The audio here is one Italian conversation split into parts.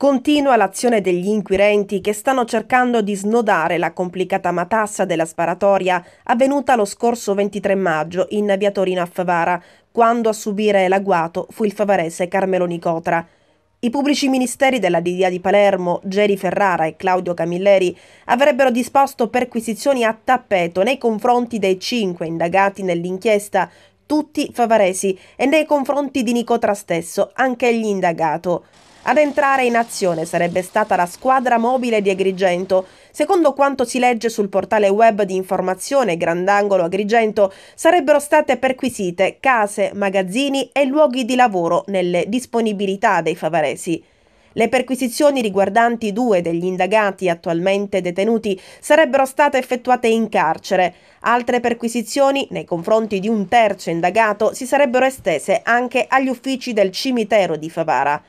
Continua l'azione degli inquirenti che stanno cercando di snodare la complicata matassa della sparatoria avvenuta lo scorso 23 maggio in via Torino a Favara, quando a subire l'agguato fu il favarese Carmelo Nicotra. I pubblici ministeri della DDA di Palermo, Geri Ferrara e Claudio Camilleri, avrebbero disposto perquisizioni a tappeto nei confronti dei cinque indagati nell'inchiesta, tutti favaresi, e nei confronti di Nicotra stesso, anche anch'egli indagato. Ad entrare in azione sarebbe stata la squadra mobile di Agrigento. Secondo quanto si legge sul portale web di informazione Grandangolo Agrigento, sarebbero state perquisite case, magazzini e luoghi di lavoro nelle disponibilità dei favaresi. Le perquisizioni riguardanti due degli indagati attualmente detenuti sarebbero state effettuate in carcere. Altre perquisizioni nei confronti di un terzo indagato si sarebbero estese anche agli uffici del cimitero di Favara.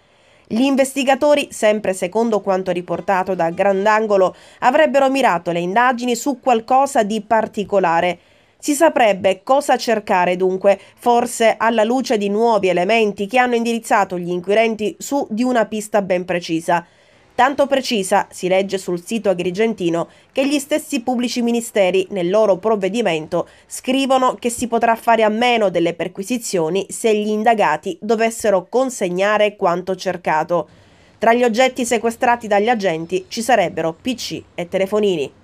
Gli investigatori, sempre secondo quanto riportato da Grandangolo, avrebbero mirato le indagini su qualcosa di particolare. Si saprebbe cosa cercare dunque, forse alla luce di nuovi elementi che hanno indirizzato gli inquirenti su di una pista ben precisa. Tanto precisa, si legge sul sito agrigentino, che gli stessi pubblici ministeri nel loro provvedimento scrivono che si potrà fare a meno delle perquisizioni se gli indagati dovessero consegnare quanto cercato. Tra gli oggetti sequestrati dagli agenti ci sarebbero PC e telefonini.